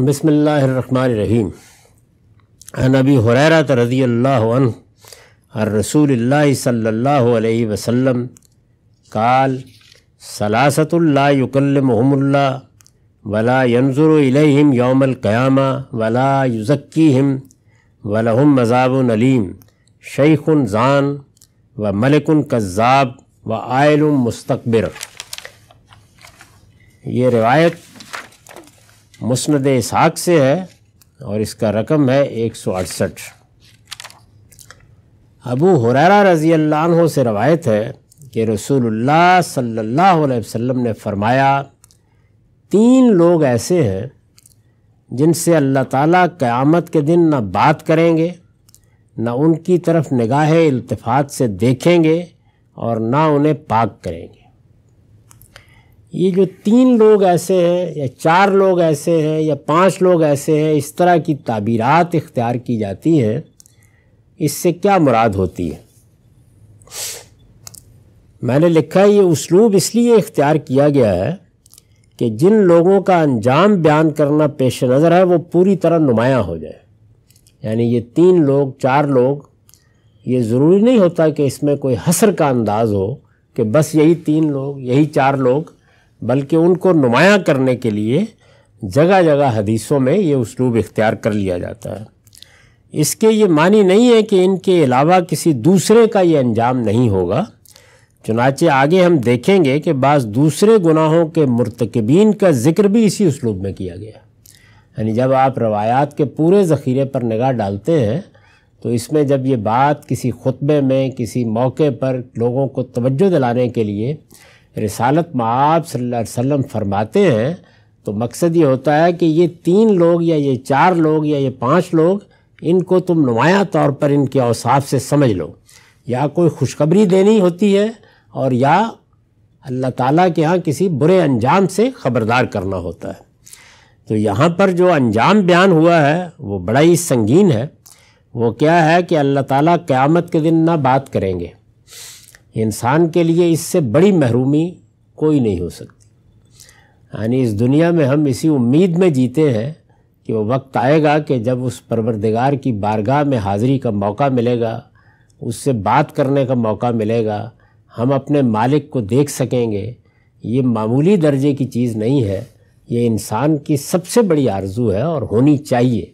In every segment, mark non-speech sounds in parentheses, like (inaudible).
बसमीम नबी हुरैरत रज़ी अल्लाह रसूल सल वसम काल सलासतुल्ला युकलमहमल्ला वला यनज़ुरम योमलक़्यामा वला युज़क्कीम वलहम मज़ाबन अलीम शैखुन ज़ान व मलिकुन कज़ाब व आयल मुस्तबिर ये रिवायत मुस्ंद इसहाक से है और इसका रकम है एक सौ अड़सठ अबू हुरारा रज़ी अल्लाह से रवायत है कि रसूलुल्लाह सल्लल्लाहु अलैहि वसल्लम ने फरमाया तीन लोग ऐसे हैं जिनसे अल्लाह ताला क़यामत के दिन ना बात करेंगे ना उनकी तरफ निगाह इल्तफात से देखेंगे और ना उन्हें पाक करेंगे ये जो तीन लोग ऐसे हैं या चार लोग ऐसे हैं या पांच लोग ऐसे हैं इस तरह की ताबीरात इख्तियार की जाती हैं इससे क्या मुराद होती है मैंने लिखा ये उसलूब इसलिए इख्तियार किया गया है कि जिन लोगों का अंजाम बयान करना पेश नज़र है वो पूरी तरह नुमाया हो जाए यानी ये तीन लोग चार लोग ये ज़रूरी नहीं होता कि इसमें कोई हसर का अंदाज़ हो कि बस यही तीन लोग यही चार लोग बल्कि उनको नुमाया करने के लिए जगह जगह हदीसों में ये उसलूब इख्तियार कर लिया जाता है इसके ये मानी नहीं है कि इनके अलावा किसी दूसरे का ये अंजाम नहीं होगा चुनाचे आगे हम देखेंगे कि बाज़ दूसरे गुनाहों के मरतकबीन का ज़िक्र भी इसी उसलूब में किया गया यानी जब आप रवायात के पूरे ज़ख़ीरे पर निगाह डालते हैं तो इसमें जब ये बात किसी खुतबे में किसी मौके पर लोगों को तवज्जो दिलाने के लिए रिसालत में आप वसल्लम फरमाते हैं तो मकसद ये होता है कि ये तीन लोग या ये चार लोग या ये पांच लोग इनको तुम नुमाया तौर पर इनके अवसाफ से समझ लो या कोई खुशखबरी देनी होती है और या अल्लाह ताला के यहाँ किसी बुरे अंजाम से ख़बरदार करना होता है तो यहाँ पर जो अंजाम बयान हुआ है वो बड़ा ही संगीन है वो क्या है कि अल्लाह ताला क़्यामत के दिन ना बात करेंगे इंसान के लिए इससे बड़ी महरूमी कोई नहीं हो सकती यानी इस दुनिया में हम इसी उम्मीद में जीते हैं कि वो वक्त आएगा कि जब उस परवरदिगार की बारगाह में हाज़िरी का मौका मिलेगा उससे बात करने का मौका मिलेगा हम अपने मालिक को देख सकेंगे ये मामूली दर्जे की चीज़ नहीं है ये इंसान की सबसे बड़ी आरजू है और होनी चाहिए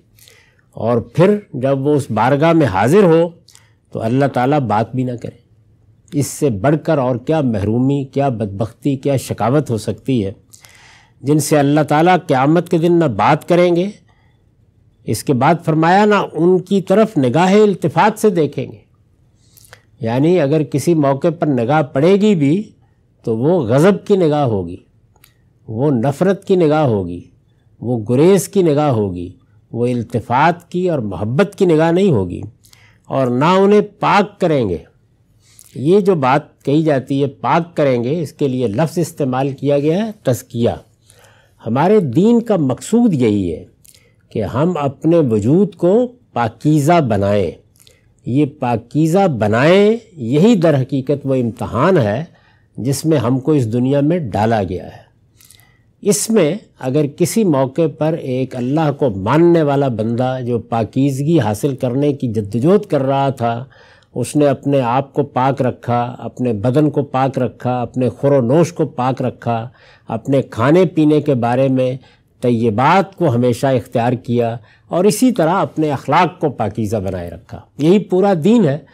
और फिर जब वो उस बारगाह में हाज़िर हो तो अल्लाह ताला बात भी ना करे इससे बढ़कर और क्या महरूमी क्या बदबख्ती क्या शिकावत हो सकती है जिनसे अल्लाह ताला क़यामत के दिन ना बात करेंगे इसके बाद फरमाया ना उनकी तरफ निगाह इल्तफात से देखेंगे यानी अगर किसी मौके पर निगाह पड़ेगी भी तो वो गज़ब की निगाह होगी वो नफ़रत की निगाह होगी वो गुरेज़ की निगाह होगी वो इल्तफात की और मोहब्बत की निगाह नहीं होगी और ना उन्हें पाक करेंगे ये जो बात कही जाती है पाक करेंगे इसके लिए लफ्ज़ इस्तेमाल किया गया है तस्किया हमारे दीन का मकसूद यही है कि हम अपने वजूद को पाकीज़ा बनाएं ये पाकीज़ा बनाएं यही दर हकीकत वो इम्तहान है जिसमें हमको इस दुनिया में डाला गया है इसमें अगर किसी मौके पर एक अल्लाह को मानने वाला बंदा जो पाकीज़गी हासिल करने की जद्दोजहद कर रहा था उसने अपने आप को पाक रखा अपने बदन को पाक रखा अपने नोश को पाक रखा अपने खाने पीने के बारे में तयबात को हमेशा इख्तियार किया और इसी तरह अपने अखलाक को पाकिज़ा बनाए रखा यही पूरा दीन है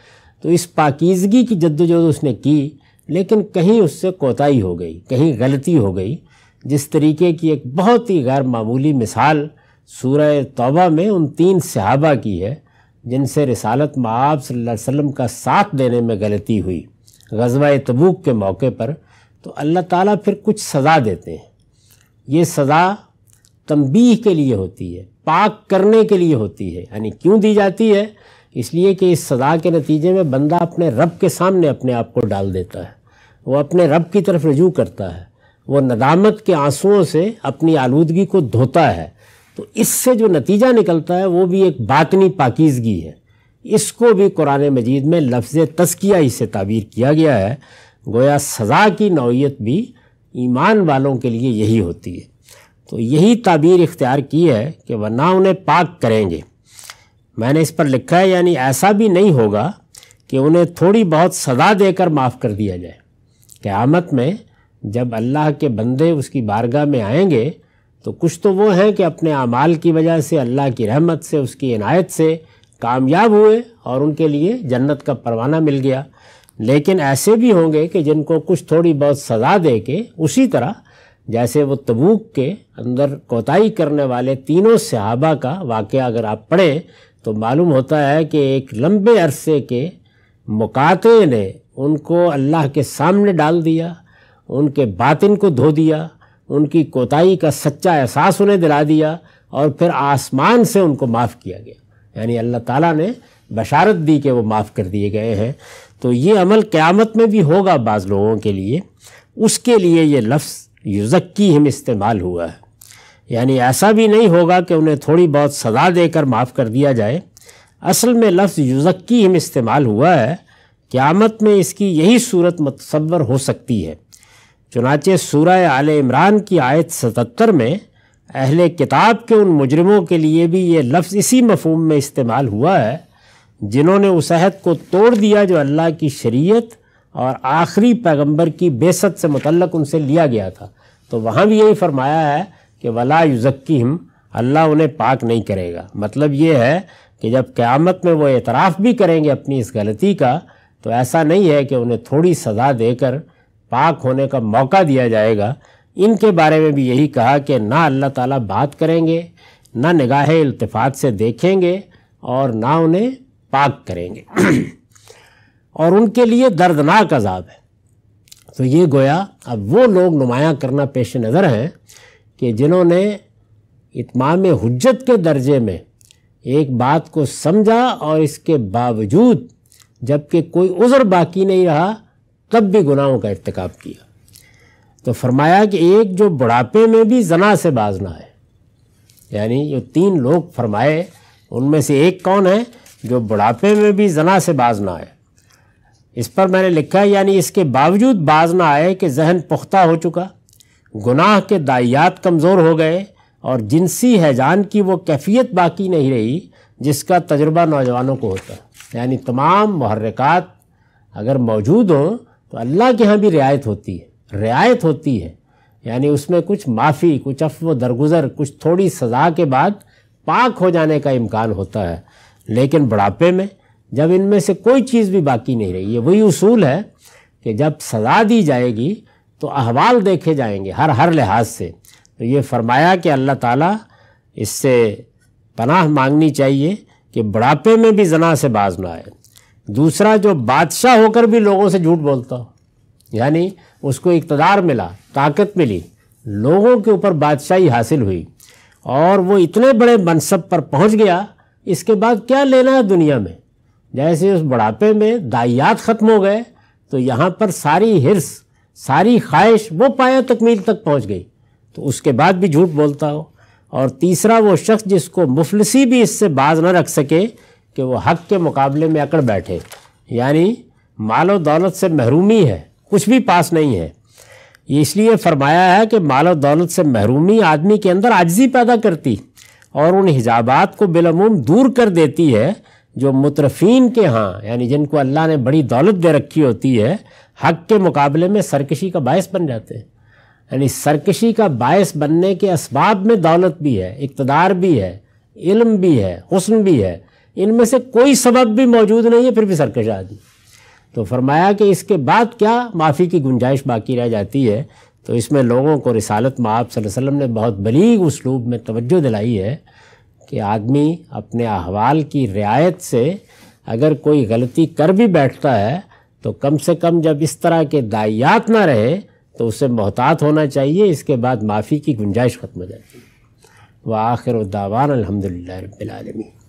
तो इस पाकिज़गी की जद्दोजहद उसने की लेकिन कहीं उससे कोताही हो गई कहीं गलती हो गई जिस तरीके की एक बहुत ही गैर मामूली मिसाल सूरह तौबा में उन तीन सहाबा की है जिनसे रिसालत माब वसम का साथ देने में गलती हुई गजवा तबूक के मौके पर तो अल्लाह ताला फिर कुछ सज़ा देते हैं ये सज़ा तमबी के लिए होती है पाक करने के लिए होती है यानी क्यों दी जाती है इसलिए कि इस सज़ा के नतीजे में बंदा अपने रब के सामने अपने आप को डाल देता है वो अपने रब की तरफ रजू करता है वो नदामत के आंसुओं से अपनी आलूदगी को धोता है तो इससे जो नतीजा निकलता है वो भी एक बातनी पाकिजगी है इसको भी कुरान मजीद में लफ्ज़ तस्किया ही से ताबीर किया गया है गोया सज़ा की नौीयत भी ईमान वालों के लिए यही होती है तो यही ताबीर इख्तियार की है कि वरना उन्हें पाक करेंगे मैंने इस पर लिखा है यानी ऐसा भी नहीं होगा कि उन्हें थोड़ी बहुत सज़ा देकर माफ़ कर दिया जाए क़्यामत में जब अल्लाह के बंदे उसकी बारगाह में आएंगे तो कुछ तो वो हैं कि अपने अमाल की वजह से अल्लाह की रहमत से उसकी इनायत से कामयाब हुए और उनके लिए जन्नत का परवाना मिल गया लेकिन ऐसे भी होंगे कि जिनको कुछ थोड़ी बहुत सज़ा दे के उसी तरह जैसे वो तबूक के अंदर कोताही करने वाले तीनों सहाबा का वाक़ अगर आप पढ़ें तो मालूम होता है कि एक लंबे अरसे के मुकाते ने उनको अल्लाह के सामने डाल दिया उनके बातिन को धो दिया उनकी कोताही का सच्चा एहसास उन्हें दिला दिया और फिर आसमान से उनको माफ़ किया गया यानी अल्लाह ताला ने बशारत दी कि वो माफ़ कर दिए गए हैं तो ये अमल क़्यामत में भी होगा बाज़ लोगों के लिए उसके लिए ये लफ्ज़ युजक्की हम इस्तेमाल हुआ है यानी ऐसा भी नहीं होगा कि उन्हें थोड़ी बहुत सज़ा देकर माफ़ कर दिया जाए असल में लफ्ज़ युजक्की हम इस्तेमाल हुआ है क़्यामत में इसकी यही सूरत मतसवर हो सकती है चुनाचे सूर्य आल इमरान की आयत सतर में अहल किताब के उन मुजरमों के लिए भी ये लफ्ज़ इसी मफहम में इस्तेमाल हुआ है जिन्होंने उस अहद को तोड़ दिया जो अल्लाह की शरीयत और आखिरी पैगंबर की बेसत से मतलब उनसे लिया गया था तो वहाँ भी यही फरमाया है कि वला युजक्की हम अल्लाह उन्हें पाक नहीं करेगा मतलब ये है कि जब क़्यामत में वो एतराफ़ भी करेंगे अपनी इस गलती का तो ऐसा नहीं है कि उन्हें थोड़ी सज़ा देकर पाक होने का मौका दिया जाएगा इनके बारे में भी यही कहा कि ना अल्लाह ताला बात करेंगे ना निगाह इल्तफात से देखेंगे और ना उन्हें पाक करेंगे (clears throat) और उनके लिए दर्दनाक अजाब है तो ये गोया अब वो लोग नुमाया करना पेश नज़र हैं कि जिन्होंने इतमाम हजत के दर्जे में एक बात को समझा और इसके बावजूद जबकि कोई उज़र बाकी नहीं रहा तब भी गुनाहों का इरतकब किया तो फरमाया कि एक जो बुढ़ापे में भी जना से बाज ना है यानी जो तीन लोग फरमाए उनमें से एक कौन है जो बुढ़ापे में भी जना से बाज ना आए इस पर मैंने लिखा यानी इसके बावजूद बाज ना आए कि जहन पुख्ता हो चुका गुनाह के दाइयात कमज़ोर हो गए और जिनसी हैजान की वो कैफियत बाकी नहीं रही जिसका तजुर्बा नौजवानों को होता यानी तमाम महरक़ात अगर मौजूद हों तो अल्लाह के यहाँ भी रियायत होती है रियायत होती है यानी उसमें कुछ माफ़ी कुछ अफव दरगुजर कुछ थोड़ी सज़ा के बाद पाक हो जाने का इम्कान होता है लेकिन बुढ़ापे में जब इनमें से कोई चीज़ भी बाकी नहीं रही ये वही उसूल है कि जब सज़ा दी जाएगी तो अहवाल देखे जाएंगे हर हर लिहाज से तो ये फरमाया कि अल्लाह ताला इससे पनाह मांगनी चाहिए कि बुढ़ापे में भी जना से बाज ना आए दूसरा जो बादशाह होकर भी लोगों से झूठ बोलता हो यानी उसको इकतदार मिला ताकत मिली लोगों के ऊपर बादशाही हासिल हुई और वो इतने बड़े मनसब पर पहुंच गया इसके बाद क्या लेना है दुनिया में जैसे उस बुढ़ापे में दाइयात ख़त्म हो गए तो यहाँ पर सारी हिरस सारी ख्वाहिश वो पाया तकमील तक पहुँच गई तो उसके बाद भी झूठ बोलता हो और तीसरा वो शख्स जिसको मुफलसी भी इससे बाज न रख सके कि वो हक के मुकाबले में अकड़ बैठे यानी मालो दौलत से महरूमी है कुछ भी पास नहीं है इसलिए फरमाया है कि मालो दौलत से महरूमी आदमी के अंदर आजजी पैदा करती और उन हिजाबात को बिलमूम दूर कर देती है जो मुतरफीन के यहाँ यानी जिनको अल्लाह ने बड़ी दौलत दे रखी होती है हक के मुकाबले में सरकशी का बायस बन जाते हैं यानी सरकशी का बायस बनने के इसबाब में दौलत भी है इकतदार भी है इल्म भी है हुस्न भी है इनमें से कोई सबक भी मौजूद नहीं है फिर भी सरकश आदमी तो फरमाया कि इसके बाद क्या माफ़ी की गुंजाइश बाकी रह जाती है तो इसमें लोगों को रिसालत में आप वसल्लम ने बहुत बलीग उसलूब में तवज्जो दिलाई है कि आदमी अपने अहवाल की रियायत से अगर कोई गलती कर भी बैठता है तो कम से कम जब इस तरह के दाइयात ना रहे तो उसे मोहतात होना चाहिए इसके बाद माफ़ी की गुंजाइश ख़त्म हो जाती है व आखिर दावान अलहमदिल्ला रबालमी